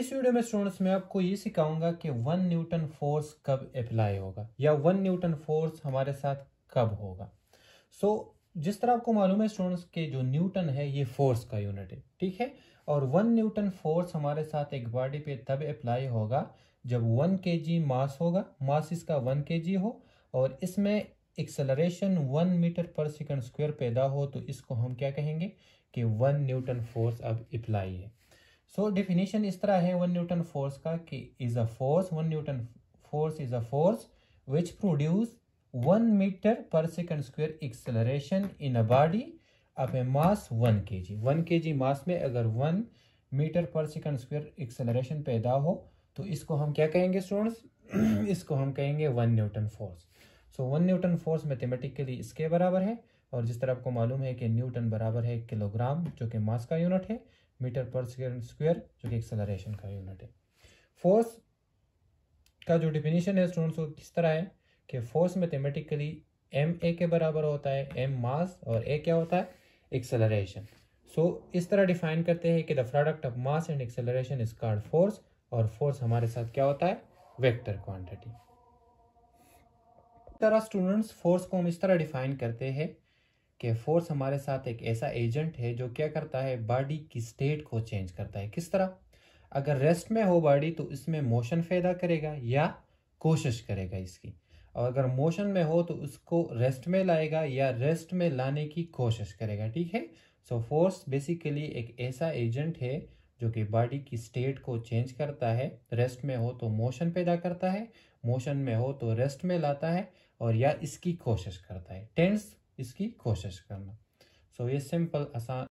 इस वीडियो में स्टूडेंट्स मैं आपको ये सिखाऊंगा कि वन न्यूटन फोर्स कब अप्लाई होगा या वन न्यूटन फोर्स हमारे साथ कब होगा सो so, जिस तरह आपको मालूम है स्टूडेंट्स के जो न्यूटन है ये फोर्स का यूनिट है ठीक है और वन न्यूटन फोर्स हमारे साथ एक बॉडी पे तब अप्लाई होगा जब वन के जी मास होगा मास इसका वन के जी हो और इसमें acceleration one metre per second square पैदा हो तो इसको हम क्या कहेंगे कि वन न्यूटन फोर्स अब अप्लाई है सो डिफिनेशन इस तरह है वन न्यूटन फोर्स का कि is a force one newton force is a force which produce one metre per second square acceleration in a body अब मास वन के जी one के जी मास में अगर one metre per second square acceleration पैदा हो तो इसको हम क्या कहेंगे स्टूडेंट्स इसको हम कहेंगे one newton force so one newton force mathematically इसके बराबर है और जिस तरह आपको मालूम है कि न्यूटन बराबर है किलोग्राम जो कि मास का यूनिट है मीटर पर सेकेंड स्क्वायर जो कि एक्सेलरेशन का यूनिट है फोर्स का जो डिफिनीशन है स्टूडेंट्स वो किस तरह है कि फोर्स मैथमेटिकली एम ए के बराबर होता है एम मास और ए क्या होता है एक्सेलरेशन सो so, इस तरह डिफाइन करते हैं कि the product of mass and acceleration is called force और फोर्स हमारे साथ क्या होता है वेक्टर क्वांटिटी तरह स्टूडेंट्स फोर्स को हम इस तरह डिफाइन करते हैं कि फोर्स हमारे साथ एक ऐसा एजेंट है जो क्या करता है बॉडी की स्टेट को चेंज करता है किस तरह अगर रेस्ट में हो बॉडी तो इसमें मोशन पैदा करेगा या कोशिश करेगा इसकी और अगर मोशन में हो तो उसको रेस्ट में लाएगा या रेस्ट में लाने की कोशिश करेगा ठीक है सो फोर्स बेसिकली एक ऐसा एजेंट है जो कि बॉडी की स्टेट को चेंज करता है रेस्ट में हो तो मोशन पैदा करता है मोशन में हो तो रेस्ट में लाता है और या इसकी कोशिश करता है टेंस इसकी कोशिश करना सो so, ये सिंपल आसान